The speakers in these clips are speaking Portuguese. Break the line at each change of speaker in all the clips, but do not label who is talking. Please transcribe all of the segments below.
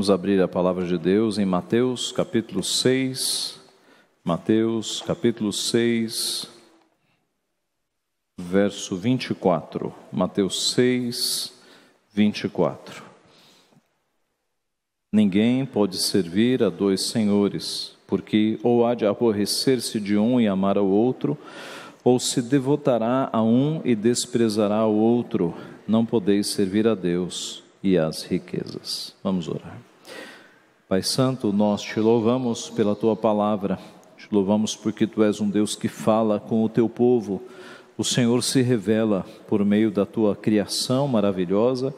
Vamos abrir a palavra de Deus em Mateus capítulo 6. Mateus capítulo 6, verso 24. Mateus 6, 24. Ninguém pode servir a dois senhores, porque ou há de aborrecer-se de um e amar ao outro, ou se devotará a um e desprezará o outro. Não podeis servir a Deus e às riquezas. Vamos orar. Pai Santo, nós te louvamos pela tua palavra, te louvamos porque tu és um Deus que fala com o teu povo. O Senhor se revela por meio da tua criação maravilhosa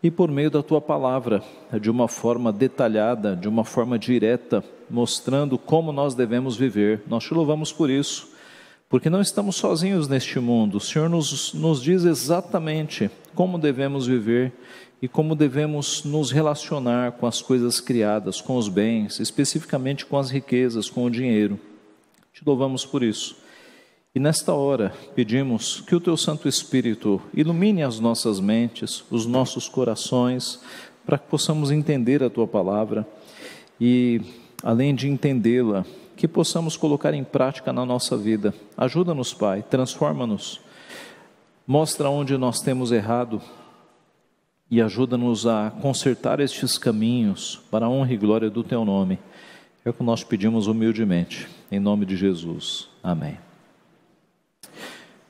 e por meio da tua palavra, de uma forma detalhada, de uma forma direta, mostrando como nós devemos viver. Nós te louvamos por isso, porque não estamos sozinhos neste mundo. O Senhor nos, nos diz exatamente como devemos viver e como devemos nos relacionar com as coisas criadas, com os bens, especificamente com as riquezas, com o dinheiro. Te louvamos por isso. E nesta hora pedimos que o Teu Santo Espírito ilumine as nossas mentes, os nossos corações, para que possamos entender a Tua palavra e, além de entendê-la, que possamos colocar em prática na nossa vida. Ajuda-nos, Pai, transforma-nos mostra onde nós temos errado e ajuda-nos a consertar estes caminhos para a honra e glória do Teu nome. É o que nós pedimos humildemente, em nome de Jesus. Amém.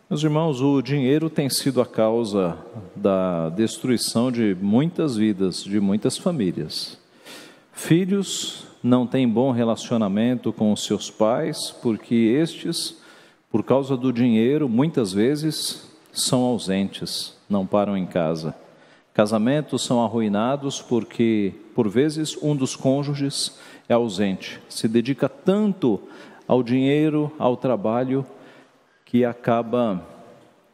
Meus irmãos, o dinheiro tem sido a causa da destruição de muitas vidas, de muitas famílias. Filhos não têm bom relacionamento com os seus pais, porque estes, por causa do dinheiro, muitas vezes são ausentes, não param em casa. Casamentos são arruinados porque, por vezes, um dos cônjuges é ausente, se dedica tanto ao dinheiro, ao trabalho, que acaba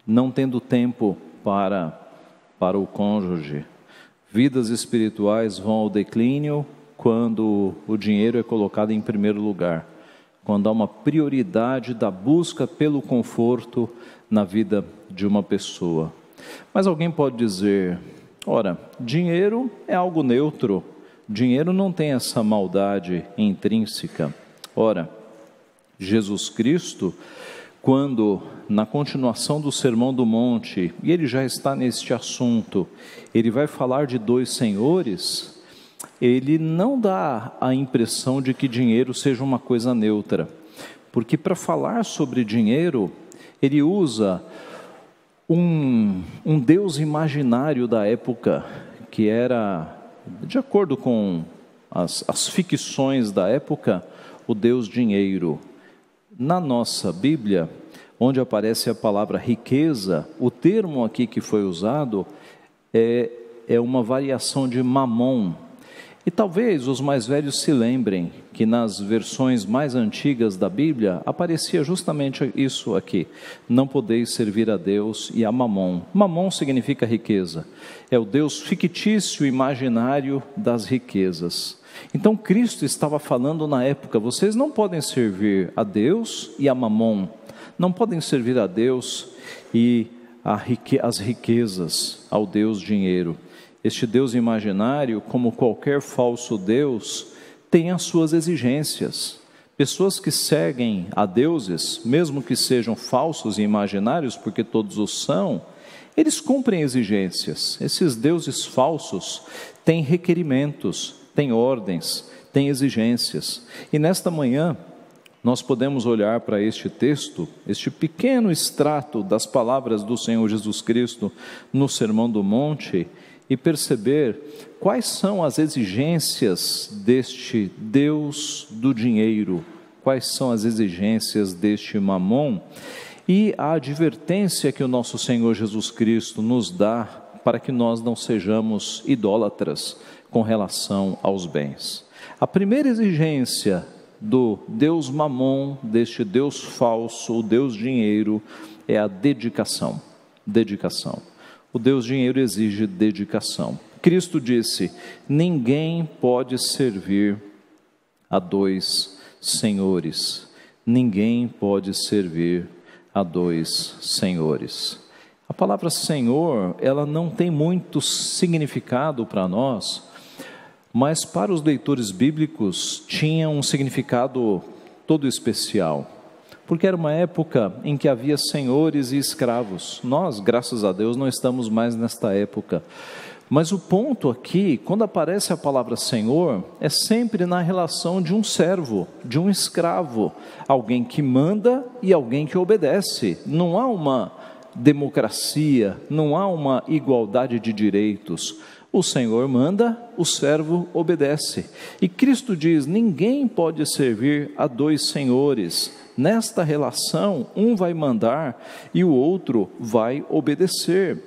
não tendo tempo para, para o cônjuge. Vidas espirituais vão ao declínio quando o dinheiro é colocado em primeiro lugar, quando há uma prioridade da busca pelo conforto na vida de uma pessoa. Mas alguém pode dizer: ora, dinheiro é algo neutro, dinheiro não tem essa maldade intrínseca. Ora, Jesus Cristo, quando na continuação do Sermão do Monte, e ele já está neste assunto, ele vai falar de dois senhores, ele não dá a impressão de que dinheiro seja uma coisa neutra. Porque para falar sobre dinheiro, ele usa um, um Deus imaginário da época, que era, de acordo com as, as ficções da época, o Deus dinheiro. Na nossa Bíblia, onde aparece a palavra riqueza, o termo aqui que foi usado é, é uma variação de mamon. E talvez os mais velhos se lembrem que nas versões mais antigas da Bíblia aparecia justamente isso aqui: não podeis servir a Deus e a Mamon. Mamon significa riqueza, é o Deus fictício imaginário das riquezas. Então Cristo estava falando na época: vocês não podem servir a Deus e a Mamon, não podem servir a Deus e a rique, as riquezas, ao Deus dinheiro. Este Deus imaginário, como qualquer falso Deus, têm as suas exigências. Pessoas que seguem a deuses, mesmo que sejam falsos e imaginários, porque todos os são, eles cumprem exigências. Esses deuses falsos têm requerimentos, têm ordens, têm exigências. E nesta manhã, nós podemos olhar para este texto, este pequeno extrato das palavras do Senhor Jesus Cristo no Sermão do Monte e perceber quais são as exigências deste Deus do dinheiro, quais são as exigências deste mamon e a advertência que o nosso Senhor Jesus Cristo nos dá para que nós não sejamos idólatras com relação aos bens. A primeira exigência do Deus mamon, deste Deus falso, o Deus dinheiro, é a dedicação. Dedicação. O Deus dinheiro exige dedicação. Cristo disse: ninguém pode servir a dois senhores. Ninguém pode servir a dois senhores. A palavra Senhor, ela não tem muito significado para nós, mas para os leitores bíblicos tinha um significado todo especial porque era uma época em que havia senhores e escravos. Nós, graças a Deus, não estamos mais nesta época. Mas o ponto aqui, quando aparece a palavra senhor, é sempre na relação de um servo, de um escravo, alguém que manda e alguém que obedece. Não há uma democracia, não há uma igualdade de direitos. O Senhor manda, o servo obedece. E Cristo diz: ninguém pode servir a dois senhores Nesta relação, um vai mandar e o outro vai obedecer.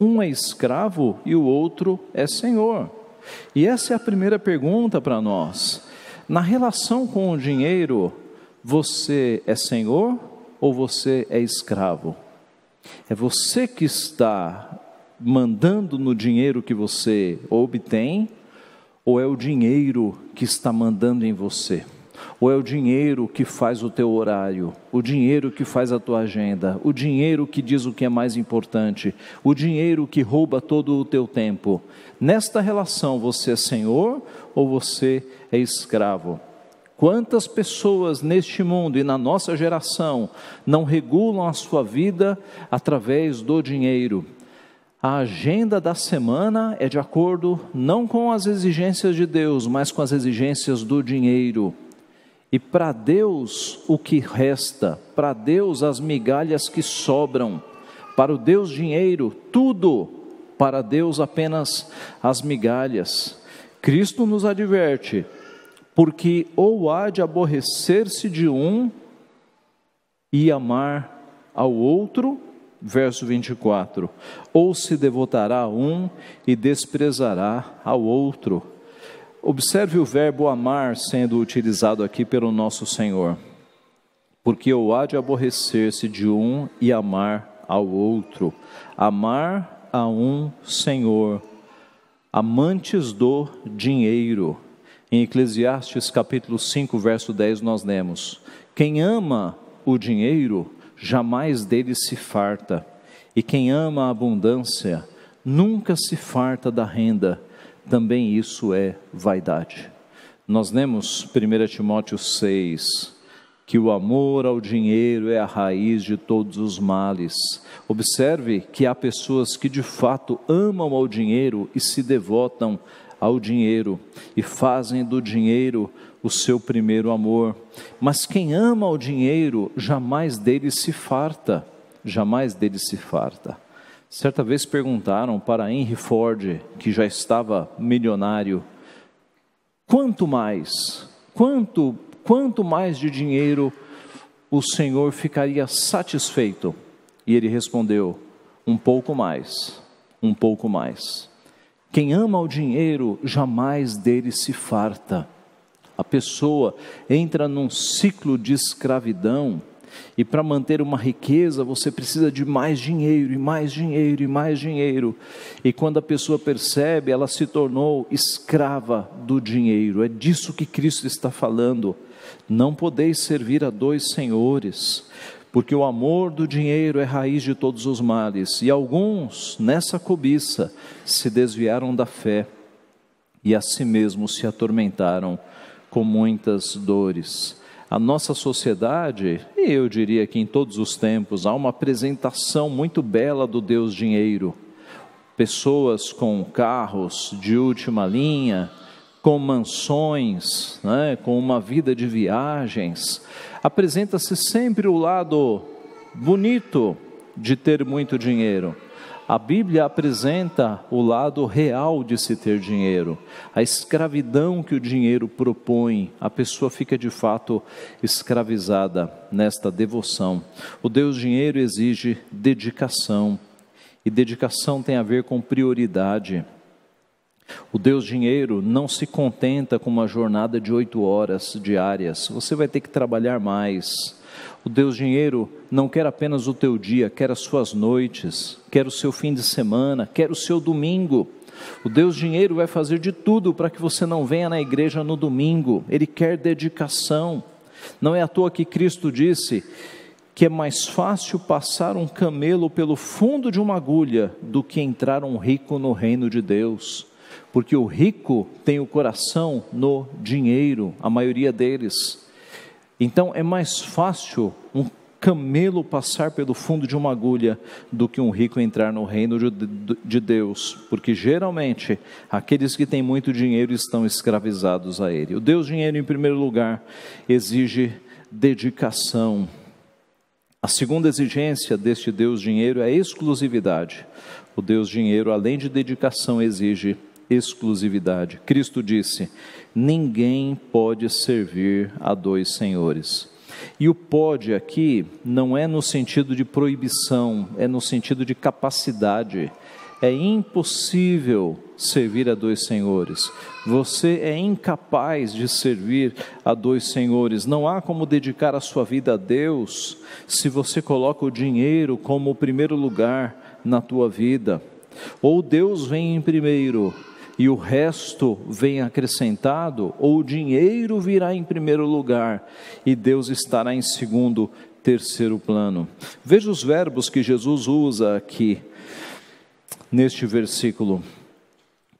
Um é escravo e o outro é senhor. E essa é a primeira pergunta para nós. Na relação com o dinheiro, você é senhor ou você é escravo? É você que está mandando no dinheiro que você obtém ou é o dinheiro que está mandando em você? ou é o dinheiro que faz o teu horário, o dinheiro que faz a tua agenda, o dinheiro que diz o que é mais importante, o dinheiro que rouba todo o teu tempo. Nesta relação, você é senhor ou você é escravo? Quantas pessoas neste mundo e na nossa geração não regulam a sua vida através do dinheiro? A agenda da semana é de acordo não com as exigências de Deus, mas com as exigências do dinheiro. E para Deus o que resta, para Deus as migalhas que sobram, para o Deus dinheiro, tudo, para Deus apenas as migalhas. Cristo nos adverte, porque ou há de aborrecer-se de um e amar ao outro, verso 24, ou se devotará a um e desprezará ao outro, Observe o verbo amar sendo utilizado aqui pelo nosso Senhor. Porque eu há de aborrecer-se de um e amar ao outro. Amar a um Senhor. Amantes do dinheiro. Em Eclesiastes capítulo 5, verso 10, nós lemos: Quem ama o dinheiro, jamais dele se farta, e quem ama a abundância, nunca se farta da renda também isso é vaidade. Nós lemos 1 Timóteo 6, que o amor ao dinheiro é a raiz de todos os males. Observe que há pessoas que de fato amam ao dinheiro e se devotam ao dinheiro e fazem do dinheiro o seu primeiro amor. Mas quem ama o dinheiro jamais dele se farta, jamais dele se farta. Certa vez perguntaram para Henry Ford, que já estava milionário, quanto mais, quanto, quanto mais de dinheiro o Senhor ficaria satisfeito? E ele respondeu: um pouco mais, um pouco mais. Quem ama o dinheiro jamais dele se farta. A pessoa entra num ciclo de escravidão e para manter uma riqueza, você precisa de mais dinheiro, e mais dinheiro, e mais dinheiro. E quando a pessoa percebe, ela se tornou escrava do dinheiro. É disso que Cristo está falando. Não podeis servir a dois senhores, porque o amor do dinheiro é raiz de todos os males. E alguns, nessa cobiça, se desviaram da fé e a si mesmos se atormentaram com muitas dores a nossa sociedade, e eu diria que em todos os tempos, há uma apresentação muito bela do Deus dinheiro. Pessoas com carros de última linha, com mansões, né, com uma vida de viagens. Apresenta-se sempre o lado bonito de ter muito dinheiro. A Bíblia apresenta o lado real de se ter dinheiro, a escravidão que o dinheiro propõe, a pessoa fica de fato escravizada nesta devoção. O Deus dinheiro exige dedicação, e dedicação tem a ver com prioridade. O Deus dinheiro não se contenta com uma jornada de oito horas diárias, você vai ter que trabalhar mais o Deus dinheiro não quer apenas o teu dia, quer as suas noites, quer o seu fim de semana, quer o seu domingo. O Deus dinheiro vai fazer de tudo para que você não venha na igreja no domingo. Ele quer dedicação. Não é à toa que Cristo disse que é mais fácil passar um camelo pelo fundo de uma agulha do que entrar um rico no reino de Deus. Porque o rico tem o coração no dinheiro, a maioria deles. Então é mais fácil um camelo passar pelo fundo de uma agulha do que um rico entrar no reino de Deus, porque geralmente aqueles que têm muito dinheiro estão escravizados a ele. O Deus dinheiro, em primeiro lugar, exige dedicação. A segunda exigência deste Deus dinheiro é exclusividade. O Deus dinheiro, além de dedicação, exige exclusividade. Cristo disse: ninguém pode servir a dois senhores. E o pode aqui não é no sentido de proibição, é no sentido de capacidade. É impossível servir a dois senhores. Você é incapaz de servir a dois senhores. Não há como dedicar a sua vida a Deus se você coloca o dinheiro como o primeiro lugar na tua vida. Ou Deus vem em primeiro, e o resto vem acrescentado, ou o dinheiro virá em primeiro lugar e Deus estará em segundo, terceiro plano. Veja os verbos que Jesus usa aqui neste versículo.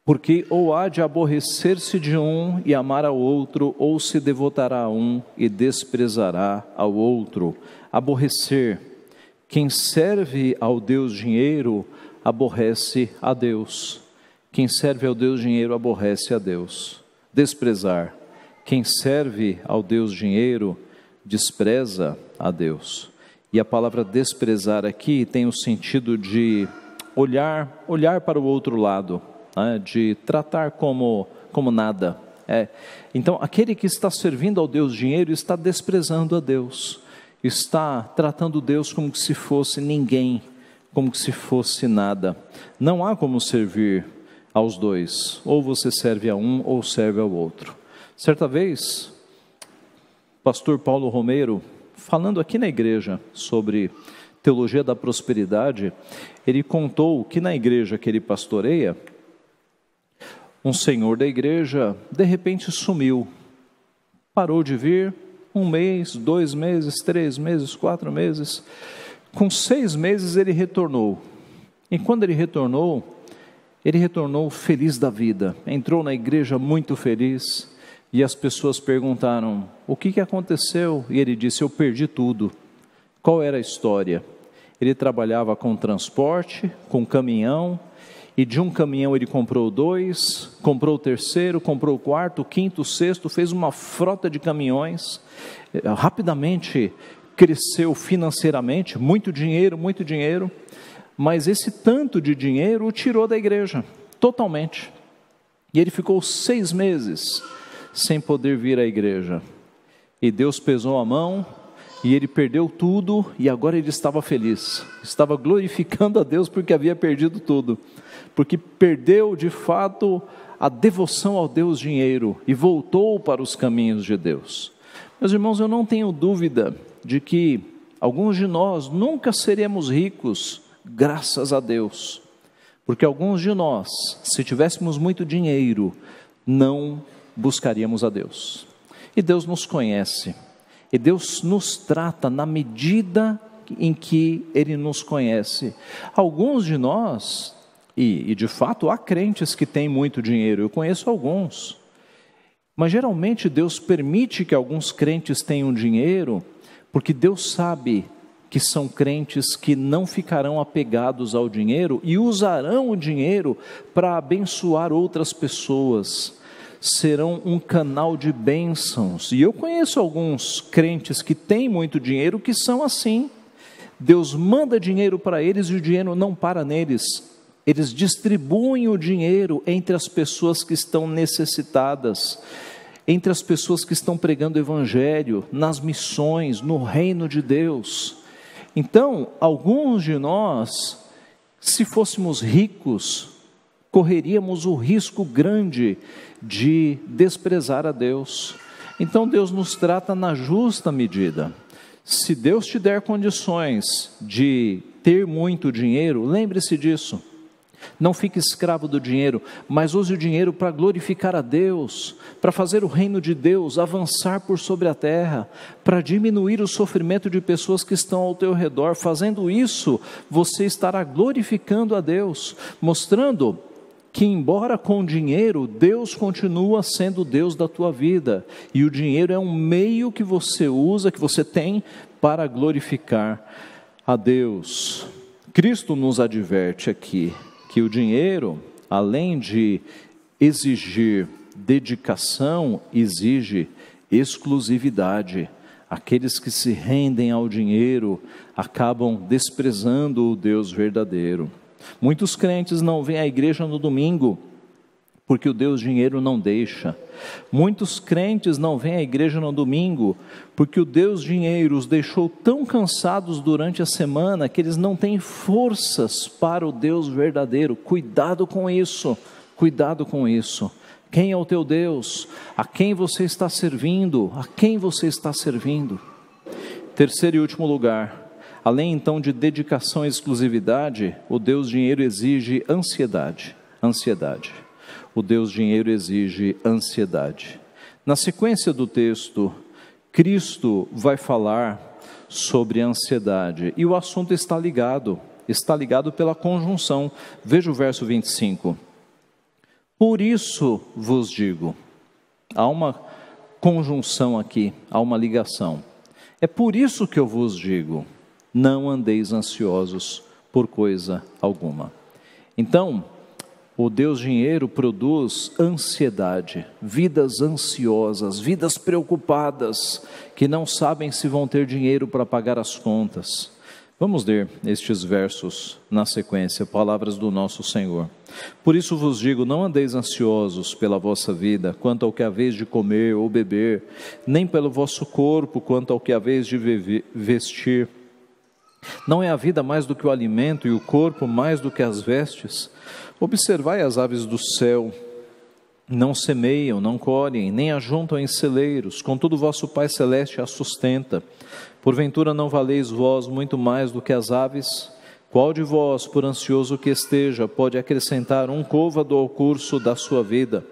Porque ou há de aborrecer-se de um e amar ao outro, ou se devotará a um e desprezará ao outro. Aborrecer. Quem serve ao Deus dinheiro aborrece a Deus. Quem serve ao Deus dinheiro aborrece a Deus. Desprezar. Quem serve ao Deus dinheiro despreza a Deus. E a palavra desprezar aqui tem o sentido de olhar, olhar para o outro lado, né? de tratar como, como nada. É. Então, aquele que está servindo ao Deus dinheiro está desprezando a Deus, está tratando Deus como se fosse ninguém, como se fosse nada. Não há como servir aos dois, ou você serve a um ou serve ao outro. Certa vez, pastor Paulo Romeiro, falando aqui na igreja sobre teologia da prosperidade, ele contou que na igreja que ele pastoreia, um senhor da igreja de repente sumiu, parou de vir um mês, dois meses, três meses, quatro meses. Com seis meses ele retornou. E quando ele retornou, ele retornou feliz da vida, entrou na igreja muito feliz e as pessoas perguntaram: O que, que aconteceu? E ele disse: Eu perdi tudo. Qual era a história? Ele trabalhava com transporte, com caminhão, e de um caminhão ele comprou dois, comprou o terceiro, comprou o quarto, o quinto, o sexto, fez uma frota de caminhões, eh, rapidamente cresceu financeiramente, muito dinheiro, muito dinheiro, mas esse tanto de dinheiro o tirou da igreja, totalmente. E ele ficou seis meses sem poder vir à igreja. E Deus pesou a mão, e ele perdeu tudo, e agora ele estava feliz, estava glorificando a Deus porque havia perdido tudo, porque perdeu de fato a devoção ao Deus dinheiro e voltou para os caminhos de Deus. Meus irmãos, eu não tenho dúvida de que alguns de nós nunca seremos ricos graças a Deus. Porque alguns de nós, se tivéssemos muito dinheiro, não buscaríamos a Deus. E Deus nos conhece. E Deus nos trata na medida em que Ele nos conhece. Alguns de nós, e, e de fato há crentes que têm muito dinheiro, eu conheço alguns. Mas geralmente Deus permite que alguns crentes tenham dinheiro, porque Deus sabe que são crentes que não ficarão apegados ao dinheiro e usarão o dinheiro para abençoar outras pessoas. Serão um canal de bênçãos. E eu conheço alguns crentes que têm muito dinheiro que são assim. Deus manda dinheiro para eles e o dinheiro não para neles. Eles distribuem o dinheiro entre as pessoas que estão necessitadas, entre as pessoas que estão pregando o Evangelho, nas missões, no reino de Deus. Então, alguns de nós, se fôssemos ricos, correríamos o risco grande de desprezar a Deus. Então, Deus nos trata na justa medida. Se Deus te der condições de ter muito dinheiro, lembre-se disso. Não fique escravo do dinheiro, mas use o dinheiro para glorificar a Deus, para fazer o reino de Deus avançar por sobre a terra, para diminuir o sofrimento de pessoas que estão ao teu redor. Fazendo isso, você estará glorificando a Deus, mostrando que, embora com dinheiro, Deus continua sendo Deus da tua vida, e o dinheiro é um meio que você usa, que você tem para glorificar a Deus. Cristo nos adverte aqui que o dinheiro, além de exigir dedicação, exige exclusividade. Aqueles que se rendem ao dinheiro acabam desprezando o Deus verdadeiro. Muitos crentes não vêm à igreja no domingo porque o Deus dinheiro não deixa. Muitos crentes não vêm à igreja no domingo, porque o Deus dinheiro os deixou tão cansados durante a semana que eles não têm forças para o Deus verdadeiro. Cuidado com isso, cuidado com isso. Quem é o teu Deus? A quem você está servindo? A quem você está servindo? Terceiro e último lugar, além então de dedicação e exclusividade, o Deus dinheiro exige ansiedade. Ansiedade o Deus dinheiro exige ansiedade. Na sequência do texto, Cristo vai falar sobre ansiedade e o assunto está ligado, está ligado pela conjunção. Veja o verso 25. Por isso vos digo, há uma conjunção aqui, há uma ligação. É por isso que eu vos digo: não andeis ansiosos por coisa alguma. Então, o Deus dinheiro produz ansiedade, vidas ansiosas, vidas preocupadas, que não sabem se vão ter dinheiro para pagar as contas. Vamos ler estes versos na sequência, palavras do nosso Senhor. Por isso vos digo: não andeis ansiosos pela vossa vida, quanto ao que haveis de comer ou beber, nem pelo vosso corpo, quanto ao que haveis de vestir. Não é a vida mais do que o alimento e o corpo mais do que as vestes? Observai as aves do céu, não semeiam, não colhem, nem ajuntam em celeiros, contudo vosso Pai Celeste as sustenta. Porventura não valeis vós muito mais do que as aves? Qual de vós, por ansioso que esteja, pode acrescentar um côvado ao curso da sua vida?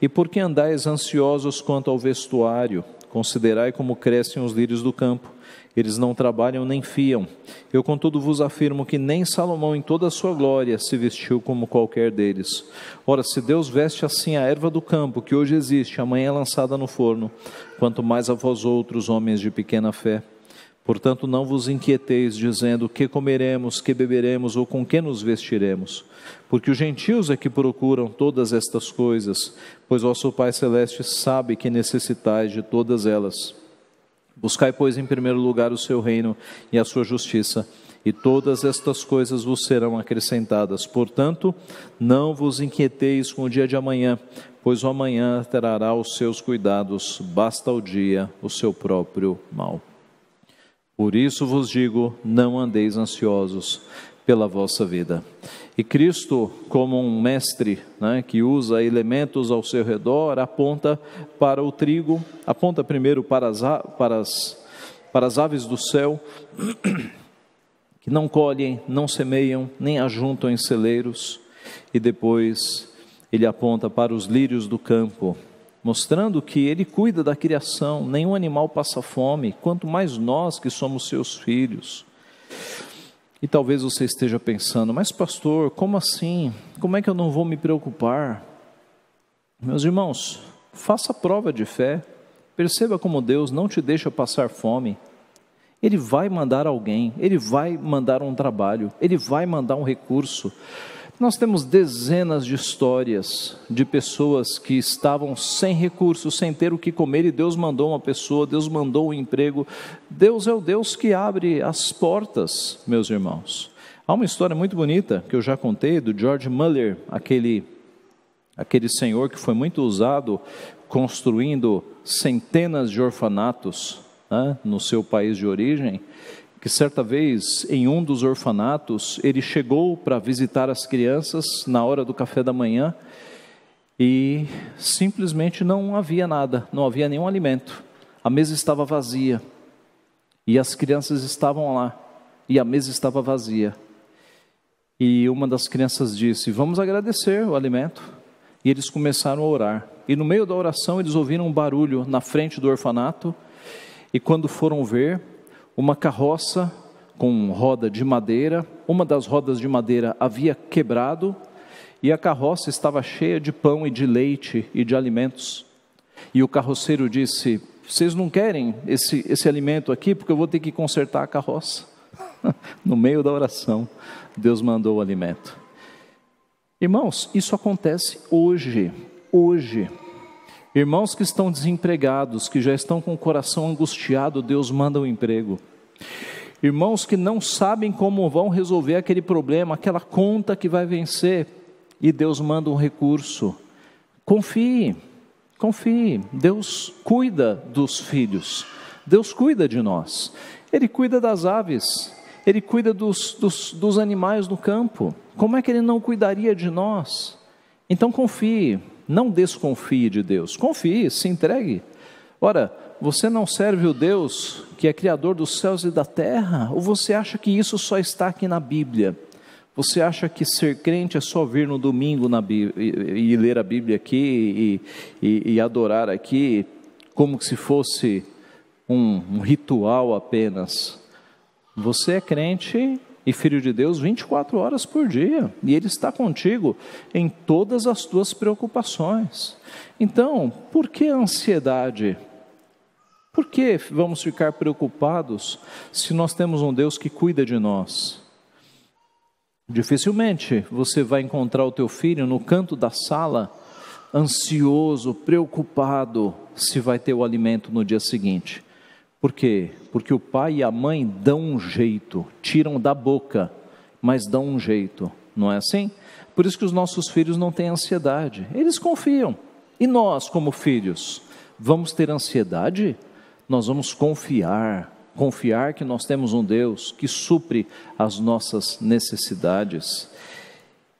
E por que andais ansiosos quanto ao vestuário? Considerai como crescem os lírios do campo eles não trabalham nem fiam. Eu, contudo, vos afirmo que nem Salomão, em toda a sua glória, se vestiu como qualquer deles. Ora, se Deus veste assim a erva do campo, que hoje existe, amanhã é lançada no forno, quanto mais a vós outros, homens de pequena fé. Portanto, não vos inquieteis, dizendo que comeremos, que beberemos ou com que nos vestiremos, porque os gentios é que procuram todas estas coisas, pois vosso Pai Celeste sabe que necessitais de todas elas. Buscai, pois, em primeiro lugar o seu reino e a sua justiça, e todas estas coisas vos serão acrescentadas. Portanto, não vos inquieteis com o dia de amanhã, pois o amanhã terá os seus cuidados, basta o dia o seu próprio mal. Por isso vos digo: não andeis ansiosos pela vossa vida. E Cristo, como um mestre né, que usa elementos ao seu redor, aponta para o trigo, aponta primeiro para as, para as, para as aves do céu, que não colhem, não semeiam, nem ajuntam em celeiros, e depois ele aponta para os lírios do campo, mostrando que ele cuida da criação, nenhum animal passa fome, quanto mais nós que somos seus filhos. E talvez você esteja pensando, mas pastor, como assim? Como é que eu não vou me preocupar? Meus irmãos, faça prova de fé, perceba como Deus não te deixa passar fome. Ele vai mandar alguém, ele vai mandar um trabalho, ele vai mandar um recurso. Nós temos dezenas de histórias de pessoas que estavam sem recursos, sem ter o que comer, e Deus mandou uma pessoa, Deus mandou um emprego. Deus é o Deus que abre as portas, meus irmãos. Há uma história muito bonita que eu já contei do George Muller, aquele, aquele senhor que foi muito usado construindo centenas de orfanatos né, no seu país de origem que certa vez em um dos orfanatos ele chegou para visitar as crianças na hora do café da manhã e simplesmente não havia nada, não havia nenhum alimento. A mesa estava vazia e as crianças estavam lá e a mesa estava vazia. E uma das crianças disse: Vamos agradecer o alimento. E eles começaram a orar. E no meio da oração eles ouviram um barulho na frente do orfanato. E quando foram ver, uma carroça com roda de madeira, uma das rodas de madeira havia quebrado e a carroça estava cheia de pão e de leite e de alimentos. E o carroceiro disse: Vocês não querem esse, esse alimento aqui porque eu vou ter que consertar a carroça. no meio da oração, Deus mandou o alimento. Irmãos, isso acontece hoje, hoje. Irmãos que estão desempregados, que já estão com o coração angustiado, Deus manda um emprego. Irmãos que não sabem como vão resolver aquele problema, aquela conta que vai vencer, e Deus manda um recurso. Confie, confie. Deus cuida dos filhos, Deus cuida de nós. Ele cuida das aves, ele cuida dos, dos, dos animais no campo. Como é que ele não cuidaria de nós? Então confie, não desconfie de Deus, confie, se entregue. Ora, você não serve o Deus que é criador dos céus e da terra? Ou você acha que isso só está aqui na Bíblia? Você acha que ser crente é só vir no domingo na Bíblia, e, e ler a Bíblia aqui e, e, e, adorar aqui, como se fosse um, um ritual apenas? Você é crente e filho de Deus 24 horas por dia, e Ele está contigo em todas as tuas preocupações. Então, por que a ansiedade? Por que vamos ficar preocupados se nós temos um Deus que cuida de nós? Dificilmente você vai encontrar o teu filho no canto da sala, ansioso, preocupado se vai ter o alimento no dia seguinte. Por quê? Porque o pai e a mãe dão um jeito, tiram da boca, mas dão um jeito, não é assim? Por isso que os nossos filhos não têm ansiedade, eles confiam. E nós, como filhos, vamos ter ansiedade? Nós vamos confiar, confiar que nós temos um Deus que supre as nossas necessidades.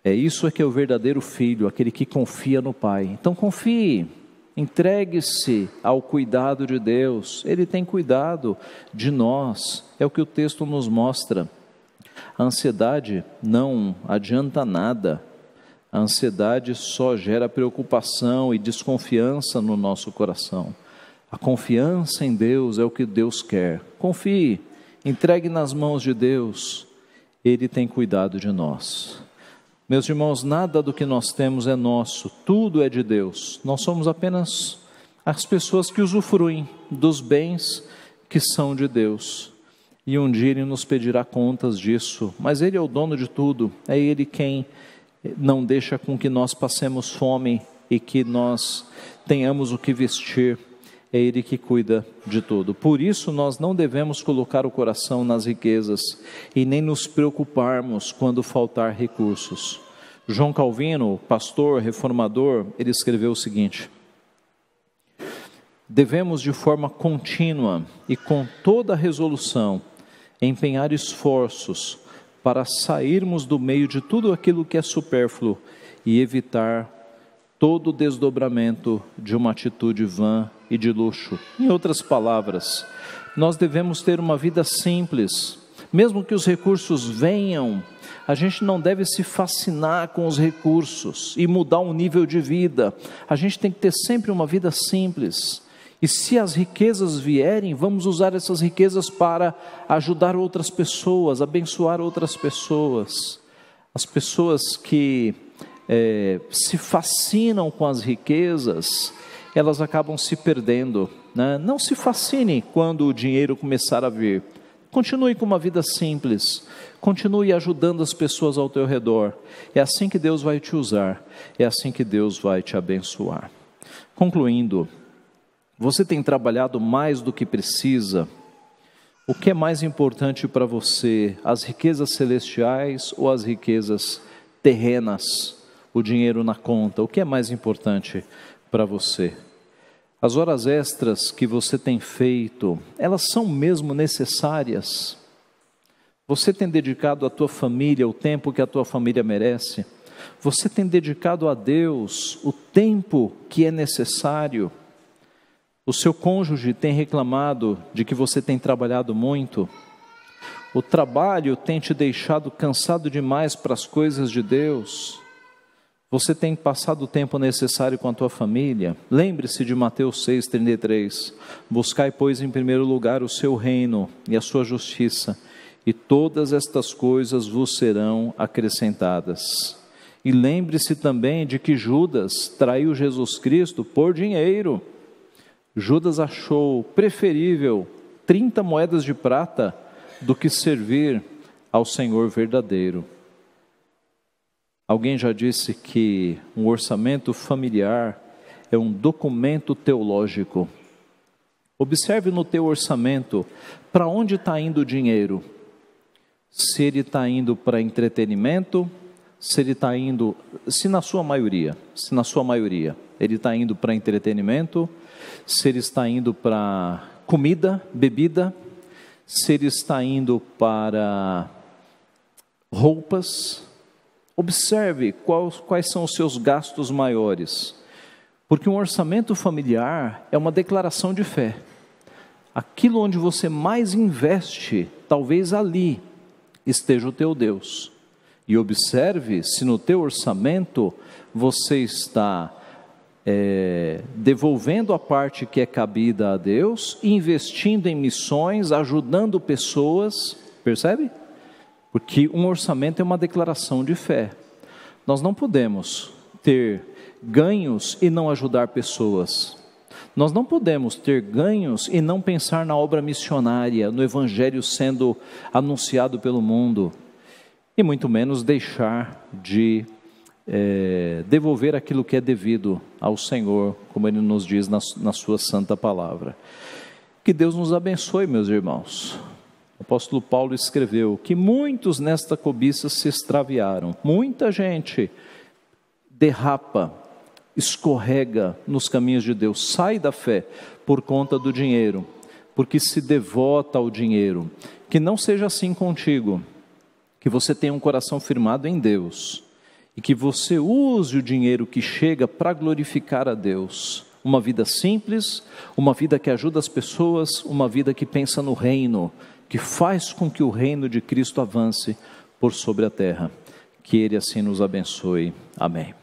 É isso é que é o verdadeiro filho, aquele que confia no Pai. Então confie. Entregue-se ao cuidado de Deus, Ele tem cuidado de nós, é o que o texto nos mostra. A ansiedade não adianta nada, a ansiedade só gera preocupação e desconfiança no nosso coração. A confiança em Deus é o que Deus quer. Confie, entregue nas mãos de Deus, Ele tem cuidado de nós. Meus irmãos, nada do que nós temos é nosso, tudo é de Deus. Nós somos apenas as pessoas que usufruem dos bens que são de Deus. E um dia Ele nos pedirá contas disso, mas Ele é o dono de tudo, é Ele quem não deixa com que nós passemos fome e que nós tenhamos o que vestir, é Ele que cuida de tudo. Por isso, nós não devemos colocar o coração nas riquezas e nem nos preocuparmos quando faltar recursos. João Calvino, pastor, reformador, ele escreveu o seguinte: Devemos de forma contínua e com toda resolução empenhar esforços para sairmos do meio de tudo aquilo que é supérfluo e evitar todo o desdobramento de uma atitude vã e de luxo. Em outras palavras, nós devemos ter uma vida simples, mesmo que os recursos venham a gente não deve se fascinar com os recursos e mudar o nível de vida. A gente tem que ter sempre uma vida simples. E se as riquezas vierem, vamos usar essas riquezas para ajudar outras pessoas, abençoar outras pessoas. As pessoas que é, se fascinam com as riquezas, elas acabam se perdendo. Né? Não se fascine quando o dinheiro começar a vir, Continue com uma vida simples. Continue ajudando as pessoas ao teu redor. É assim que Deus vai te usar. É assim que Deus vai te abençoar. Concluindo, você tem trabalhado mais do que precisa? O que é mais importante para você, as riquezas celestiais ou as riquezas terrenas? O dinheiro na conta, o que é mais importante para você? As horas extras que você tem feito, elas são mesmo necessárias? Você tem dedicado à tua família o tempo que a tua família merece? Você tem dedicado a Deus o tempo que é necessário? O seu cônjuge tem reclamado de que você tem trabalhado muito? O trabalho tem te deixado cansado demais para as coisas de Deus? Você tem passado o tempo necessário com a tua família? Lembre-se de Mateus 6:33. Buscai, pois, em primeiro lugar o seu reino e a sua justiça, e todas estas coisas vos serão acrescentadas. E lembre-se também de que Judas traiu Jesus Cristo por dinheiro. Judas achou preferível 30 moedas de prata do que servir ao Senhor verdadeiro. Alguém já disse que um orçamento familiar é um documento teológico. Observe no teu orçamento para onde está indo o dinheiro. Se ele está indo para entretenimento, se ele está indo, se na sua maioria, se na sua maioria, ele está indo para entretenimento, se ele está indo para comida, bebida, se ele está indo para roupas, Observe quais, quais são os seus gastos maiores, porque um orçamento familiar é uma declaração de fé. Aquilo onde você mais investe, talvez ali esteja o teu Deus. E observe se no teu orçamento você está é, devolvendo a parte que é cabida a Deus, investindo em missões, ajudando pessoas, percebe? Porque um orçamento é uma declaração de fé. Nós não podemos ter ganhos e não ajudar pessoas. Nós não podemos ter ganhos e não pensar na obra missionária, no evangelho sendo anunciado pelo mundo, e muito menos deixar de é, devolver aquilo que é devido ao Senhor, como Ele nos diz na, na Sua santa palavra. Que Deus nos abençoe, meus irmãos. O apóstolo Paulo escreveu que muitos nesta cobiça se extraviaram, muita gente derrapa, escorrega nos caminhos de Deus, sai da fé por conta do dinheiro, porque se devota ao dinheiro. Que não seja assim contigo, que você tenha um coração firmado em Deus e que você use o dinheiro que chega para glorificar a Deus. Uma vida simples, uma vida que ajuda as pessoas, uma vida que pensa no reino que faz com que o reino de Cristo avance por sobre a terra. Que Ele assim nos abençoe. Amém.